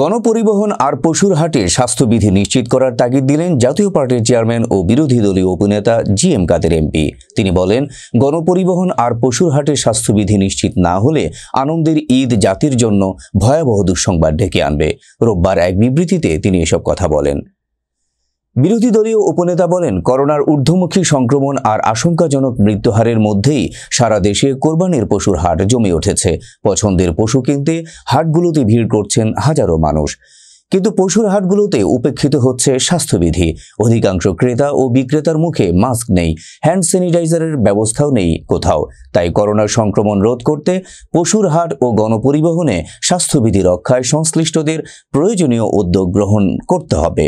গণপরিবহন আর পশুর হাটে স্বাস্থ্যবিধি নিশ্চিত করার তাগিদ দিলেন জাতীয় পার্টির চেয়ারম্যান ও বিরোধী দলীয় উপনেতা জি এম কাদের এমপি তিনি বলেন গণপরিবহন আর পশুর হাটে স্বাস্থ্যবিধি নিশ্চিত না হলে আনন্দের ঈদ জাতির জন্য ভয়াবহ দুঃসংবাদ ডেকে আনবে রোববার এক বিবৃতিতে তিনি এসব কথা বলেন বিরোধী দলীয় উপনেতা বলেন করোনার ঊর্ধ্বমুখী সংক্রমণ আর আশঙ্কাজনক মৃত্যুহারের মধ্যেই সারা দেশে কোরবানির পশুর হাট জমে উঠেছে পছন্দের পশু কিনতে হাটগুলোতে ভিড় করছেন হাজারো মানুষ কিন্তু পশুর হাটগুলোতে উপেক্ষিত হচ্ছে স্বাস্থ্যবিধি অধিকাংশ ক্রেতা ও বিক্রেতার মুখে মাস্ক নেই হ্যান্ড স্যানিটাইজারের ব্যবস্থাও নেই কোথাও তাই করোনার সংক্রমণ রোধ করতে পশুর হাট ও গণপরিবহনে স্বাস্থ্যবিধি রক্ষায় সংশ্লিষ্টদের প্রয়োজনীয় উদ্যোগ গ্রহণ করতে হবে